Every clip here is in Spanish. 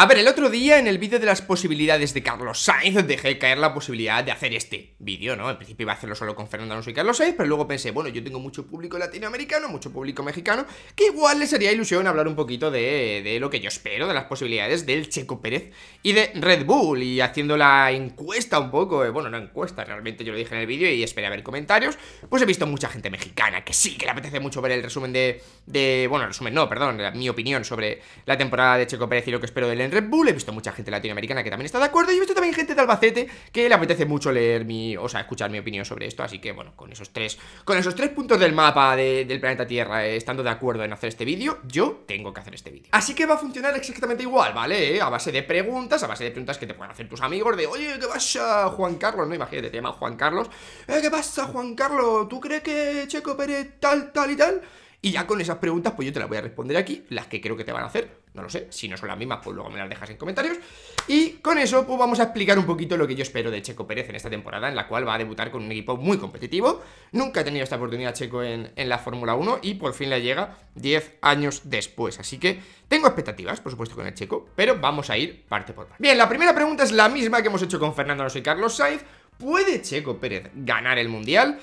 A ver, el otro día en el vídeo de las posibilidades de Carlos Sainz dejé caer la posibilidad de hacer este vídeo, ¿no? En principio iba a hacerlo solo con Fernando Alonso y Carlos Sainz, pero luego pensé, bueno, yo tengo mucho público latinoamericano, mucho público mexicano, que igual le sería ilusión hablar un poquito de, lo que yo espero, de las posibilidades del Checo Pérez y de Red Bull, y haciendo la encuesta un poco, eh, bueno, no encuesta, realmente yo lo dije en el vídeo y esperé a ver comentarios, pues he visto mucha gente mexicana que sí, que le apetece mucho ver el resumen de, de bueno, el resumen no, perdón, mi opinión sobre la temporada de Checo Pérez y lo que espero del Red Bull, he visto mucha gente latinoamericana que también está de acuerdo y he visto también gente de Albacete que le apetece mucho leer mi, o sea, escuchar mi opinión sobre esto, así que bueno, con esos tres, con esos tres puntos del mapa del planeta Tierra eh, estando de acuerdo en hacer este vídeo, yo tengo que hacer este vídeo. Así que va a funcionar exactamente igual, ¿vale? Eh, a base de preguntas, a base de preguntas que te puedan hacer tus amigos de, oye, ¿qué pasa, Juan Carlos? No, imagínate, te llama Juan Carlos, eh, ¿qué pasa, Juan Carlos? ¿Tú crees que Checo Pérez tal, tal y tal? Y ya con esas preguntas, pues yo te las voy a responder aquí, las que creo que te van a hacer no lo sé, si no son las mismas, pues luego me las dejas en comentarios. Y con eso, pues vamos a explicar un poquito lo que yo espero de Checo Pérez en esta temporada, en la cual va a debutar con un equipo muy competitivo. Nunca ha tenido esta oportunidad Checo en, la Fórmula 1 y por fin le llega 10 años después. Así que tengo expectativas, por supuesto, con el Checo, pero vamos a ir parte por parte. Bien, la primera pregunta es la misma que hemos hecho con Fernando Alonso y Carlos Sainz. ¿Puede Checo Pérez ganar el Mundial?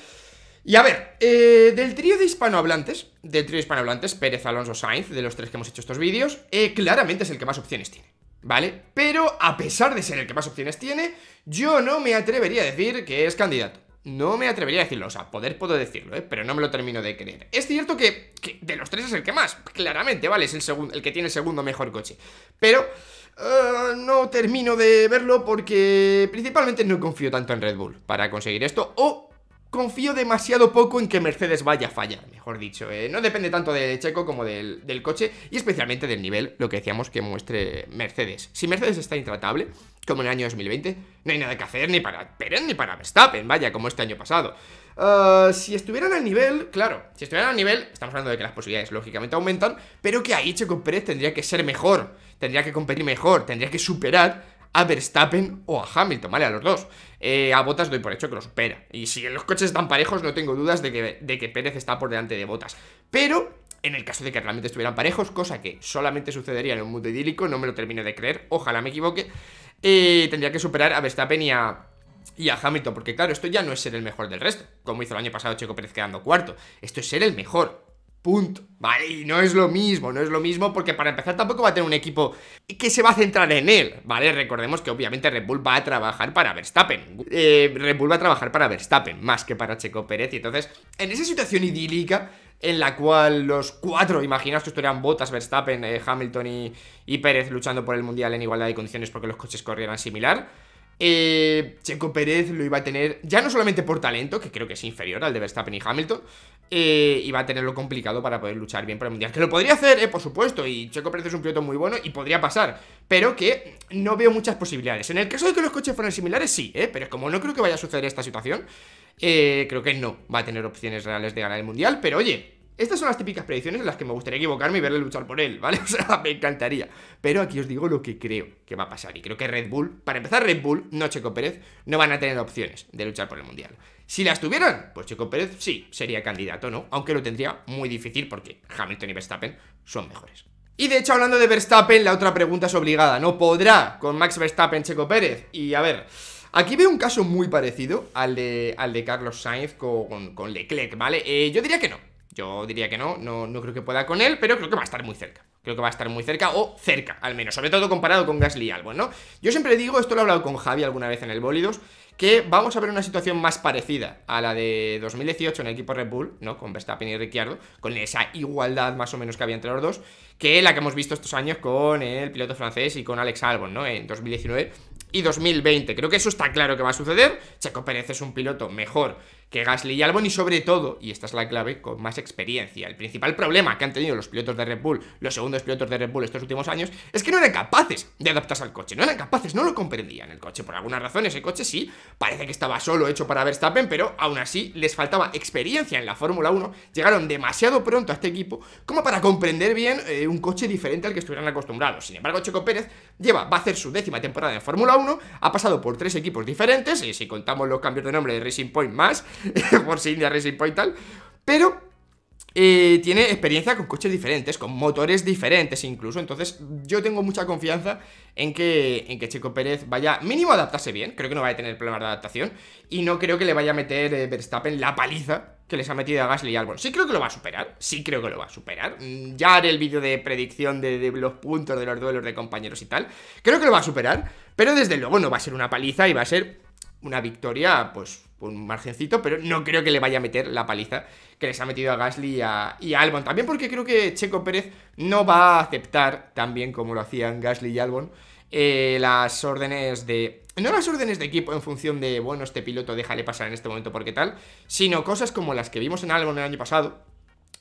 Y a ver, eh, del trío de hispanohablantes, del trío de hispanohablantes, Pérez, Alonso, Sainz, de los tres que hemos hecho estos vídeos, eh, claramente es el que más opciones tiene, ¿vale? Pero a pesar de ser el que más opciones tiene, yo no me atrevería a decir que es candidato. No me atrevería a decirlo, o sea, poder puedo decirlo, ¿eh? pero no me lo termino de creer. Es cierto que, de los tres es el que más, claramente, ¿vale? Es el, segundo, el que tiene el segundo mejor coche. Pero no termino de verlo porque principalmente no confío tanto en Red Bull para conseguir esto, o confío demasiado poco en que Mercedes vaya a fallar, mejor dicho. Eh. no depende tanto de Checo como del, coche y especialmente del nivel, lo que decíamos que muestre Mercedes. Si Mercedes está intratable, como en el año 2020, no hay nada que hacer ni para Pérez ni para Verstappen, vaya, como este año pasado. Ah, si estuvieran al nivel, claro, si estuvieran al nivel, estamos hablando de que las posibilidades lógicamente aumentan, pero que ahí Checo Pérez tendría que ser mejor, tendría que competir mejor, tendría que superar a Verstappen o a Hamilton, ¿vale? A los dos. Eh, a Botas doy por hecho que lo supera. Y si los coches están parejos, no tengo dudas de que, Pérez está por delante de Botas. Pero en el caso de que realmente estuvieran parejos, cosa que solamente sucedería en un mundo idílico, no me lo termino de creer, ojalá me equivoque, eh, tendría que superar a Verstappen y a, y a Hamilton, porque claro, esto ya no es ser el mejor del resto, como hizo el año pasado Checo Pérez quedando cuarto, esto es ser el mejor, Punto. Vale, y no es lo mismo, no es lo mismo porque para empezar tampoco va a tener un equipo que se va a centrar en él, ¿vale? Recordemos que obviamente Red Bull va a trabajar para Verstappen. Eh, Red Bull va a trabajar para Verstappen más que para Checo Pérez. Y entonces, en esa situación idílica en la cual los cuatro, imaginaos que estuvieran botas Verstappen, eh, Hamilton y, y Pérez luchando por el Mundial en igualdad de condiciones porque los coches corrieran similar eh, Checo Pérez lo iba a tener, ya no solamente por talento, que creo que es inferior al de Verstappen y Hamilton, eh, iba a tenerlo complicado para poder luchar bien para el Mundial. Que lo podría hacer, eh, por supuesto, y Checo Pérez es un piloto muy bueno y podría pasar, pero que no veo muchas posibilidades. En el caso de que los coches fueran similares, sí, eh, pero como no creo que vaya a suceder esta situación, creo que no va a tener opciones reales de ganar el Mundial, pero oye, estas son las típicas predicciones en las que me gustaría equivocarme y verle luchar por él, ¿vale? O sea, me encantaría. Pero aquí os digo lo que creo que va a pasar. Y creo que Red Bull, para empezar, Red Bull, no Checo Pérez, no van a tener opciones de luchar por el Mundial. Si las tuvieran, pues Checo Pérez sí, sería candidato, ¿no? Aunque lo tendría muy difícil porque Hamilton y Verstappen son mejores. Y de hecho, hablando de Verstappen, la otra pregunta es obligada, ¿no? ¿Podrá con Max Verstappen Checo Pérez? Y a ver... Aquí veo un caso muy parecido al de, al de Carlos Sainz con, Leclerc, ¿vale? Eh, yo diría que no, yo diría que no, no, no creo que pueda con él, pero creo que va a estar muy cerca. Creo que va a estar muy cerca, o cerca, al menos, sobre todo comparado con Gasly y Albon, ¿no? Yo siempre digo, esto lo he hablado con Javi alguna vez en el Bólidos, que vamos a ver una situación más parecida a la de 2018 en el equipo Red Bull, ¿no? Con Verstappen y Ricciardo, con esa igualdad más o menos que había entre los dos, que la que hemos visto estos años con el piloto francés y con Alex Albon, ¿no? En 2019 y 2020. Creo que eso está claro que va a suceder. Checo Pérez es un piloto mejor que Gasly y Albon y sobre todo, y esta es la clave, con más experiencia. El principal problema que han tenido los pilotos de Red Bull, los segundos pilotos de Red Bull estos últimos años, es que no eran capaces de adaptarse al coche, no eran capaces, no lo comprendían el coche. Por alguna razón ese coche sí, parece que estaba solo hecho para Verstappen, pero aún así les faltaba experiencia en la Fórmula 1, llegaron demasiado pronto a este equipo como para comprender bien eh, un coche diferente al que estuvieran acostumbrados. Sin embargo, Checo Pérez lleva, va a hacer su décima temporada en Fórmula 1, ha pasado por tres equipos diferentes, y si contamos los cambios de nombre de Racing Point más, por si India Racing Point tal. Pero eh, tiene experiencia con coches diferentes, con motores diferentes incluso. Entonces, yo tengo mucha confianza en que, en que Checo Pérez vaya mínimo adaptarse bien. Creo que no va a tener problemas de adaptación. Y no creo que le vaya a meter eh, Verstappen la paliza que les ha metido a Gasly y Albon. Sí creo que lo va a superar, sí creo que lo va a superar. Mm, ya haré el vídeo de predicción de, los puntos de los duelos de compañeros y tal. Creo que lo va a superar, pero desde luego no va a ser una paliza y va a ser una victoria, pues un margencito, pero no creo que le vaya a meter la paliza que les ha metido a Gasly y a, Albon. También porque creo que Checo Pérez no va a aceptar, también como lo hacían Gasly y Albon, eh, las órdenes de... No las órdenes de equipo en función de, bueno, este piloto déjale pasar en este momento porque tal, sino cosas como las que vimos en Albon el año pasado,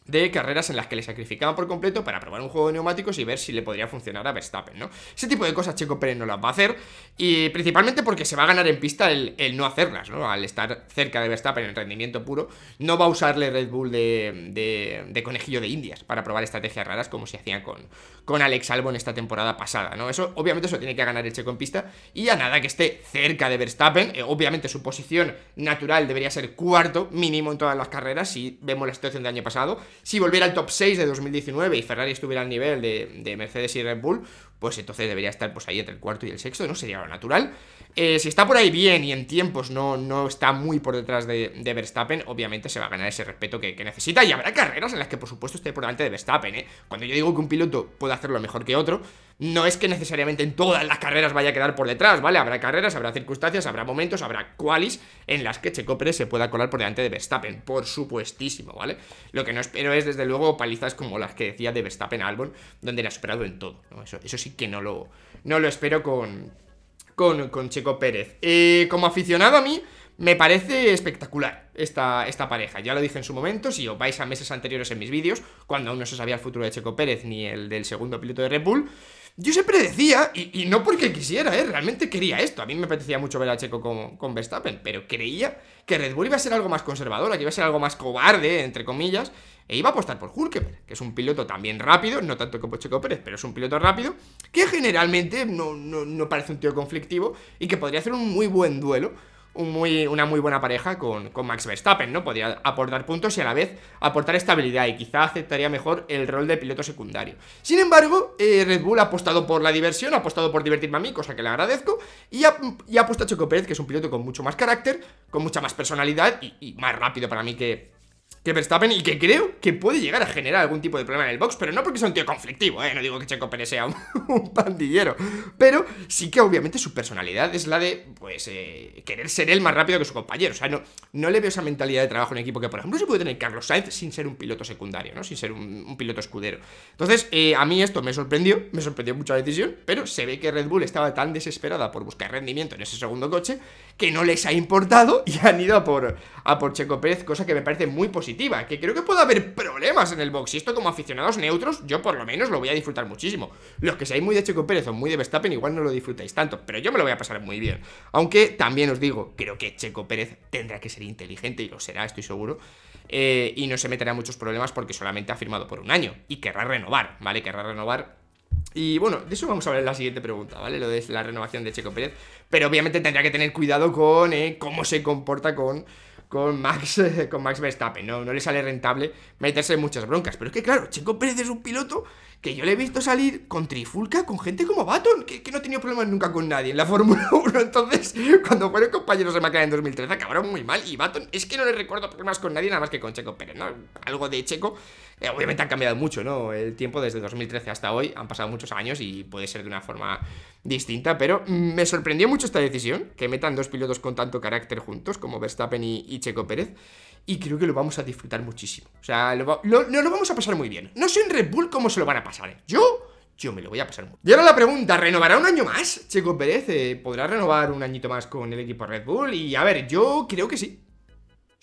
de carreras en las que le sacrificaba por completo para probar un juego de neumáticos y ver si le podría funcionar a Verstappen, ¿no? Ese tipo de cosas Checo Pérez no las va a hacer y principalmente porque se va a ganar en pista el, no hacerlas, ¿no? Al estar cerca de Verstappen en rendimiento puro, no va a usarle Red Bull de, de, conejillo de indias para probar estrategias raras como se hacía con, con Alex Albon esta temporada pasada, ¿no? Eso, obviamente, eso tiene que ganar el Checo en pista y a nada que esté cerca de Verstappen, eh, obviamente su posición natural debería ser cuarto mínimo en todas las carreras si vemos la situación del año pasado si volviera al top 6 de 2019 y Ferrari estuviera al nivel de, Mercedes y Red Bull, pues entonces debería estar pues ahí entre el cuarto y el sexto, ¿no? Sería lo natural. Eh, si está por ahí bien y en tiempos no, no está muy por detrás de, Verstappen, obviamente se va a ganar ese respeto que, necesita y habrá carreras en las que por supuesto esté por delante de Verstappen, ¿eh? Cuando yo digo que un piloto puede hacerlo mejor que otro, no es que necesariamente en todas las carreras vaya a quedar por detrás, ¿vale? Habrá carreras, habrá circunstancias, habrá momentos, habrá qualis en las que Checo Pérez se pueda colar por delante de Verstappen, por supuestísimo, ¿vale? Lo que no espero es desde luego palizas como las que decía de Verstappen a Albon, donde le ha superado en todo, Eso, eso sí que no lo, no lo espero con, con, Checo Pérez. Eh, como aficionado a mí, me parece espectacular esta, esta pareja. Ya lo dije en su momento, si os vais a meses anteriores en mis vídeos, cuando aún no se sabía el futuro de Checo Pérez ni el del segundo piloto de Red Bull. Yo siempre decía, y, no porque quisiera, ¿eh? realmente quería esto. A mí me apetecía mucho ver a Checo con, con, Verstappen, pero creía que Red Bull iba a ser algo más conservadora, que iba a ser algo más cobarde, entre comillas, e iba a apostar por Hulkenberg, que es un piloto también rápido, no tanto como Checo Pérez, pero es un piloto rápido, que generalmente no, no parece un tío conflictivo y que podría hacer un muy buen duelo una muy buena pareja con, Max Verstappen, ¿no? Podía aportar puntos y a la vez aportar estabilidad y quizá aceptaría mejor el rol de piloto secundario. Sin embargo, eh, Red Bull ha apostado por la diversión, ha apostado por divertirme a mí, cosa que le agradezco, y ha, y ha apostado a Checo Pérez, que es un piloto con mucho más carácter, con mucha más personalidad y más rápido para mí que, que Verstappen y que creo que puede llegar a generar algún tipo de problema en el box, pero no porque sea un tío conflictivo, ¿eh? no digo que Checo Pérez sea un, pandillero, pero sí que obviamente su personalidad es la de, pues, eh, querer ser él más rápido que su compañero, o sea, no, no le veo esa mentalidad de trabajo en equipo que, por ejemplo, se puede tener Carlos Sainz sin ser un piloto secundario, ¿no? Sin ser un, piloto escudero. Entonces, eh, a mí esto me sorprendió, me sorprendió mucho la decisión, pero se ve que Red Bull estaba tan desesperada por buscar rendimiento en ese segundo coche que no les ha importado y han ido por, a por Checo Pérez, cosa que me parece muy positiva que creo que puede haber problemas en el box. Y esto como aficionados neutros, yo por lo menos lo voy a disfrutar muchísimo. Los que seáis muy de Checo Pérez o muy de Verstappen igual no lo disfrutáis tanto, pero yo me lo voy a pasar muy bien. Aunque también os digo, creo que Checo Pérez tendrá que ser inteligente y lo será, estoy seguro. Eh, y no se meterá en muchos problemas porque solamente ha firmado por un año y querrá renovar, ¿vale? Querrá renovar y bueno, de eso vamos a hablar en la siguiente pregunta, ¿vale? Lo de la renovación de Checo Pérez. Pero obviamente tendrá que tener cuidado con eh, cómo se comporta con con Max, con Max Verstappen, no, no le sale rentable meterse en muchas broncas. Pero es que claro, Checo Pérez es un piloto que yo le he visto salir con trifulca, con gente como Baton, que, no ha tenido problemas nunca con nadie en la Fórmula 1. Entonces, cuando fueron compañeros de McLaren en 2013, acabaron muy mal. Y Baton es que no le recuerdo problemas con nadie nada más que con Checo Pérez, ¿no? Algo de Checo eh, obviamente han cambiado mucho, ¿no? El tiempo desde 2013 hasta hoy, han pasado muchos años y puede ser de una forma distinta, pero mm, me sorprendió mucho esta decisión, que metan dos pilotos con tanto carácter juntos, como Verstappen y, Checo Pérez, y creo que lo vamos a disfrutar muchísimo. O sea, lo, lo, vamos a pasar muy bien. No sé en Red Bull cómo se lo van a pasar, ¿eh? Yo yo me lo voy a pasar muy. Y ahora la pregunta, ¿renovará un año más? Checo Pérez, eh, ¿podrá renovar un añito más con el equipo Red Bull? Y a ver, yo creo que sí.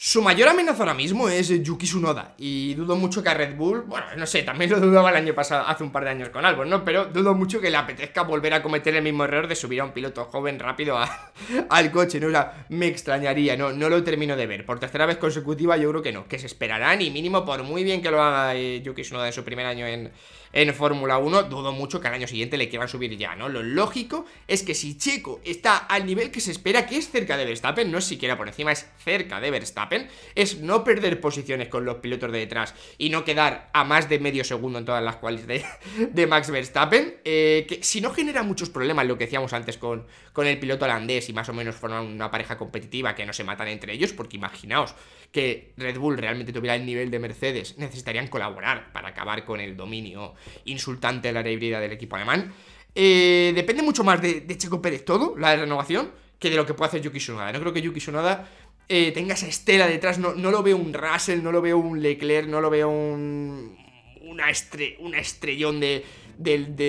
Su mayor amenaza ahora mismo es Yuki Tsunoda y dudo mucho que a Red Bull, bueno, no sé, también lo dudaba el año pasado, hace un par de años con Albon, ¿no? Pero dudo mucho que le apetezca volver a cometer el mismo error de subir a un piloto joven rápido al coche, ¿no? la me extrañaría, no, no lo termino de ver. Por tercera vez consecutiva yo creo que no, que se esperarán y mínimo por muy bien que lo haga eh, Yuki Tsunoda en su primer año en, en Fórmula 1, dudo mucho que al año siguiente le quieran subir ya, ¿no? Lo lógico es que si Checo está al nivel que se espera, que es cerca de Verstappen, no es siquiera por encima, es cerca de Verstappen, es no perder posiciones con los pilotos de detrás y no quedar a más de medio segundo en todas las cuales de, Max Verstappen, eh, que si no genera muchos problemas, lo que decíamos antes con, con el piloto holandés y más o menos forman una pareja competitiva que no se matan entre ellos, porque imaginaos que Red Bull realmente tuviera el nivel de Mercedes, necesitarían colaborar para acabar con el dominio insultante de la híbrida del equipo alemán. Eh, depende mucho más de, de Checo Pérez todo, la renovación, que de lo que puede hacer Yuki Tsunoda. No creo que Yuki Tsunoda tengas eh, tenga esa estela detrás. No, no, lo veo un Russell, no lo veo un Leclerc, no lo veo un. Una, estrellón de,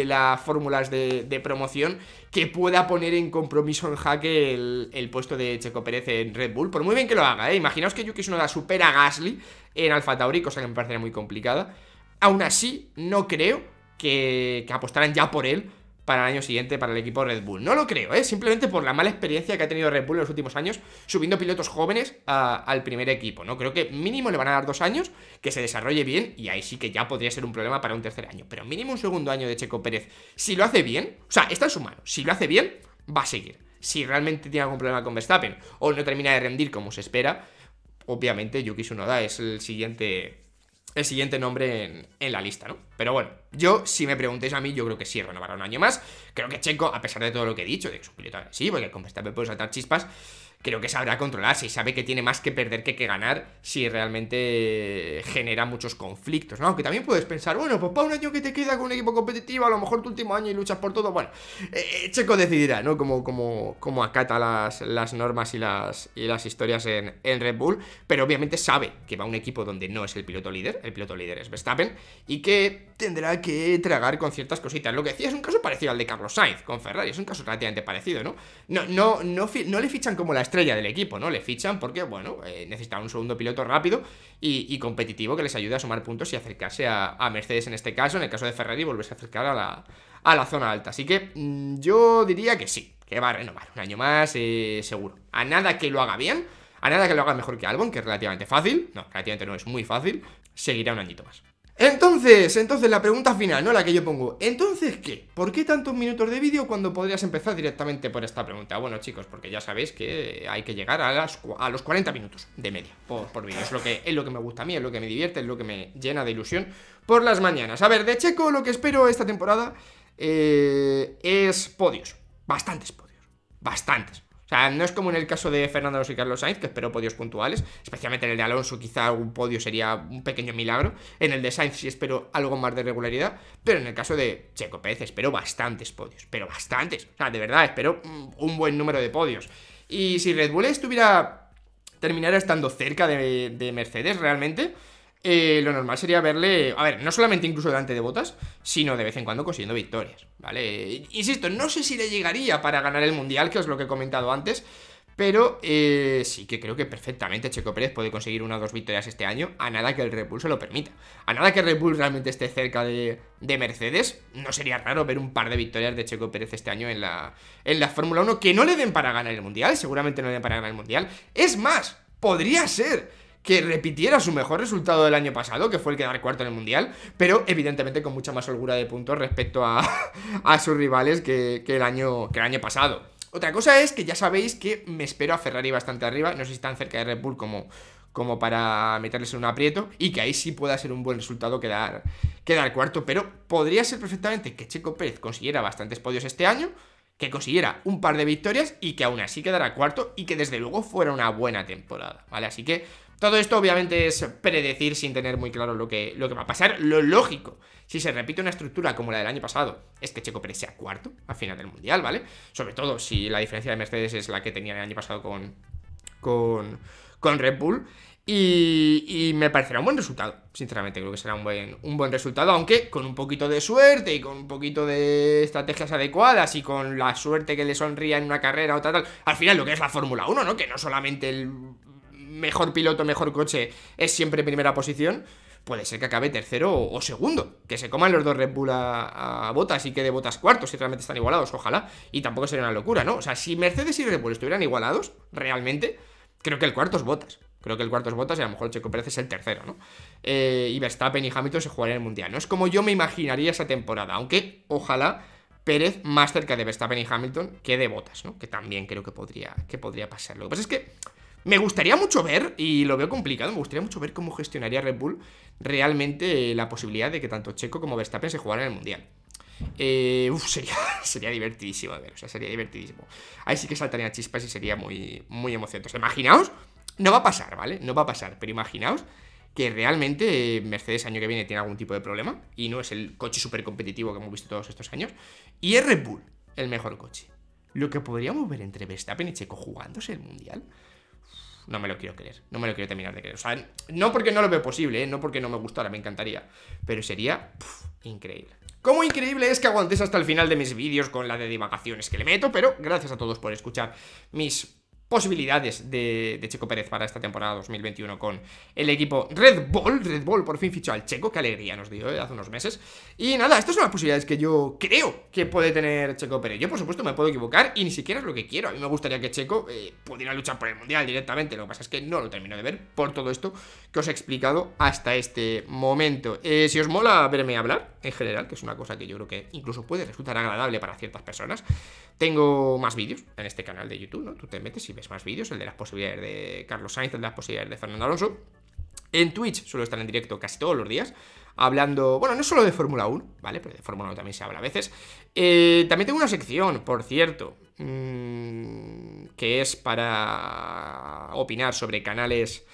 las fórmulas de, promoción que pueda poner en compromiso en jaque el, puesto de Checo Pérez en Red Bull. Por muy bien que lo haga, ¿eh? Imaginaos que Yuki Tsunoda supera a Gasly en Alfa Tauri, cosa que me parecería muy complicada. Aún así, no creo que apostaran ya por él para el año siguiente para el equipo Red Bull. No lo creo, ¿eh? simplemente por la mala experiencia que ha tenido Red Bull en los últimos años subiendo pilotos jóvenes al primer equipo. ¿no? Creo que mínimo le van a dar dos años, que se desarrolle bien y ahí sí que ya podría ser un problema para un tercer año. Pero mínimo un segundo año de Checo Pérez. Si lo hace bien, o sea, está en su mano. Si lo hace bien, va a seguir. Si realmente tiene algún problema con Verstappen o no termina de rendir como se espera, obviamente Yuki Tsunoda es el siguiente el siguiente nombre en, la lista, ¿no? Pero bueno, yo, si me preguntéis a mí, yo creo que sí renovará un año más. Creo que Checo, a pesar de todo lo que he dicho, de que es un piloto agresivo y con saltar chispas, creo que sabrá controlar si sabe que tiene más que perder que que ganar si realmente genera muchos conflictos, ¿no? Aunque también puedes pensar, bueno, pues para un año que te queda con un equipo competitivo, a lo mejor tu último año y luchas por todo, bueno, eh, eh, Checo decidirá, ¿no? Como, como, como acata las, las normas y las, las historias en, en Red Bull, pero obviamente sabe que va a un equipo donde no es el piloto líder, el piloto líder es Verstappen, y que tendrá que tragar con ciertas cositas. Lo que decía es un caso parecido al de Carlos Sainz con Ferrari, es un caso relativamente parecido, ¿no? No, no, no, no, no le fichan como la estrella del equipo, ¿no? Le fichan porque, bueno, eh, necesitaba un segundo piloto rápido y, competitivo que les ayude a sumar puntos y acercarse a, Mercedes en este caso, en el caso de Ferrari, volverse a acercar a la, zona alta. Así que mm, yo diría que sí, que va a renovar un año más, eh, seguro. A nada que lo haga bien, a nada que lo haga mejor que Albon, que es relativamente fácil, no, relativamente no es muy fácil, seguirá un añito más. Entonces, entonces la pregunta final, ¿no? La que yo pongo. Entonces, ¿qué? ¿Por qué tantos minutos de vídeo cuando podrías empezar directamente por esta pregunta? Bueno, chicos, porque ya sabéis que hay que llegar a, los 40 minutos de media por, por vídeo. Es lo, que, es lo que me gusta a mí, es lo que me divierte, es lo que me llena de ilusión por las mañanas. A ver, de Checo lo que espero esta temporada eh, es podios. Bastantes podios. Bastantes sea, no es como en el caso de Fernando Alonso y Carlos Sainz, que espero podios puntuales, especialmente en el de Alonso quizá un podio sería un pequeño milagro, en el de Sainz sí espero algo más de regularidad, pero en el caso de Checo Pérez espero bastantes podios, pero bastantes, o sea, de verdad, espero un buen número de podios. Y si Red Bull estuviera, terminara estando cerca de Mercedes realmente, eh, lo normal sería verle, a ver, no solamente incluso delante de botas, sino de vez en cuando consiguiendo victorias, ¿vale? Insisto, no sé si le llegaría para ganar el Mundial, que es lo que he comentado antes, pero eh, sí que creo que perfectamente Checo Pérez puede conseguir una o dos victorias este año, a nada que el Red lo permita. A nada que el Red realmente esté cerca de, de Mercedes, no sería raro ver un par de victorias de Checo Pérez este año en la, en la Fórmula 1 que no le den para ganar el Mundial, seguramente no le den para ganar el Mundial. Es más, podría ser que repitiera su mejor resultado del año pasado, que fue el quedar cuarto en el Mundial, pero evidentemente con mucha más holgura de puntos respecto a, sus rivales que, el año, que el año pasado. Otra cosa es que ya sabéis que me espero a Ferrari bastante arriba, no sé si están cerca de Red Bull como, como para meterles en un aprieto y que ahí sí pueda ser un buen resultado quedar, quedar cuarto, pero podría ser perfectamente que Checo Pérez consiguiera bastantes podios este año, que consiguiera un par de victorias y que aún así quedara cuarto y que desde luego fuera una buena temporada, ¿vale? Así que todo esto obviamente es predecir sin tener muy claro lo que, lo que va a pasar. Lo lógico, si se repite una estructura como la del año pasado, es que Checo Pérez sea cuarto al final del Mundial, ¿vale? Sobre todo si la diferencia de Mercedes es la que tenía el año pasado con, con, con Red Bull. Y, me parecerá un buen resultado, sinceramente, creo que será un buen, un buen resultado, aunque con un poquito de suerte y con un poquito de estrategias adecuadas y con la suerte que le sonría en una carrera o tal, tal al final lo que es la Fórmula 1, ¿no? Que no solamente el mejor piloto, mejor coche, es siempre primera posición, puede ser que acabe tercero o, segundo. Que se coman los dos Red Bull a, botas y quede botas cuarto si realmente están igualados, ojalá. Y tampoco sería una locura, ¿no? O sea, si Mercedes y Red Bull estuvieran igualados, realmente, creo que el cuarto es botas. Creo que el cuarto es botas y a lo mejor Checo Pérez es el tercero, ¿no? Eh, y Verstappen y Hamilton se jugarían el mundial. No es como yo me imaginaría esa temporada, aunque ojalá Pérez más cerca de Verstappen y Hamilton que de Botas, ¿no? Que también creo que podría, que podría pasar. Lo que pasa es que me gustaría mucho ver, y lo veo complicado, me gustaría mucho ver cómo gestionaría Red Bull realmente eh, la posibilidad de que tanto Checo como Verstappen se jugaran en el Mundial. Eh, sería, divertidísimo ver, o sea, sería divertidísimo. Ahí sí que saltarían chispas y sería muy, muy emocionante. O imaginaos, no va a pasar, ¿vale? No va a pasar, pero imaginaos que realmente eh, Mercedes año que viene tiene algún tipo de problema y no es el coche súper competitivo que hemos visto todos estos años. Y es Red Bull el mejor coche. Lo que podríamos ver entre Verstappen y Checo jugándose el Mundial no me lo quiero creer, no me lo quiero terminar de creer. O sea, no porque no lo veo posible, ¿eh? no porque no me gustara, me encantaría, pero sería increíble. Como increíble es que aguantes hasta el final de mis vídeos con la de divagaciones que le meto, pero gracias a todos por escuchar mis posibilidades de, Checo Pérez para esta temporada 2021 con el equipo Red Bull. Red Bull por fin fichó al Checo, qué alegría nos dio eh, hace unos meses. Y nada, estas son las posibilidades que yo creo que puede tener Checo Pérez. Yo, por supuesto, me puedo equivocar y ni siquiera es lo que quiero. A mí me gustaría que Checo eh, pudiera luchar por el Mundial directamente. Lo que pasa es que no lo termino de ver por todo esto que os he explicado hasta este momento. Eh, si os mola verme hablar en general, que es una cosa que yo creo que incluso puede resultar agradable para ciertas personas, tengo más vídeos en este canal de YouTube, ¿no? Tú te metes y ves más vídeos, el de las posibilidades de Carlos Sainz, el de las posibilidades de Fernando Alonso. En Twitch suelo estar en directo casi todos los días, hablando, bueno, no solo de Fórmula 1, ¿vale? Pero de Fórmula 1 también se habla a veces. Eh, también tengo una sección, por cierto, mm, que es para opinar sobre canales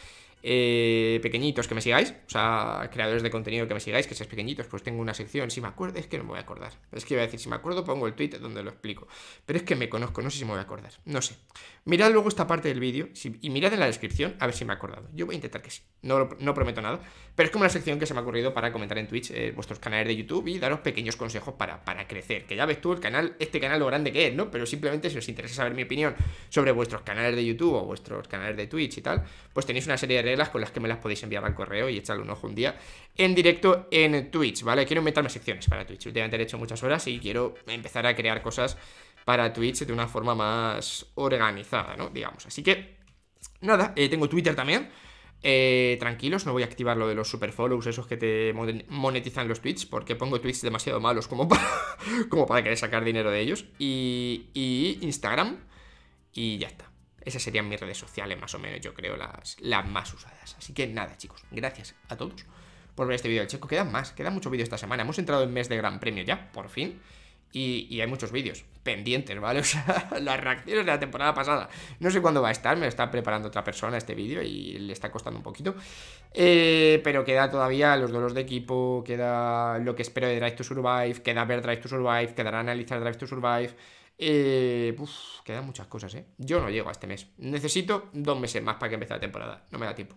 eh, pequeñitos que me sigáis, o sea, creadores de contenido que me sigáis, que seáis pequeñitos, pues tengo una sección, si me acuerdo, es que no me voy a acordar. Es que iba a decir, si me acuerdo, pongo el tweet donde lo explico. Pero es que me conozco, no sé si me voy a acordar, no sé. Mirad luego esta parte del vídeo y mirad en la descripción a ver si me he acordado. Yo voy a intentar que sí, no, prometo nada, pero es como una sección que se me ha ocurrido para comentar en Twitch eh, vuestros canales de YouTube y daros pequeños consejos para, para crecer. Que ya ves tú el canal, este canal lo grande que es, ¿no? Pero simplemente si os interesa saber mi opinión sobre vuestros canales de YouTube o vuestros canales de Twitch y tal, pues tenéis una serie de con las que me las podéis enviar al correo y echarle un ojo un día en directo en Twitch, ¿vale? Quiero inventarme secciones para Twitch. Últimamente he hecho muchas horas y quiero empezar a crear cosas para Twitch de una forma más organizada, ¿no? Digamos. Así que, nada, eh, tengo Twitter también. Eh, tranquilos, no voy a activar lo de los super follows, esos que te monetizan los tweets, porque pongo tweets demasiado malos como para, como para querer sacar dinero de ellos. y Instagram, y ya está. Esas serían mis redes sociales, más o menos, yo creo, las, las más usadas. Así que nada, chicos, gracias a todos por ver este vídeo del Checo. queda más, queda mucho vídeos esta semana. Hemos entrado en mes de Gran Premio ya, por fin. Y, hay muchos vídeos pendientes, ¿vale? O sea, las reacciones de la temporada pasada. No sé cuándo va a estar, me lo está preparando otra persona este vídeo y le está costando un poquito. Eh, pero queda todavía los dolores de equipo, queda lo que espero de Drive to Survive, queda ver Drive to Survive, quedará analizar Drive to Survive. Eh, quedan muchas cosas, ¿eh? Yo no llego a este mes. Necesito dos meses más para que empiece la temporada. No me da tiempo.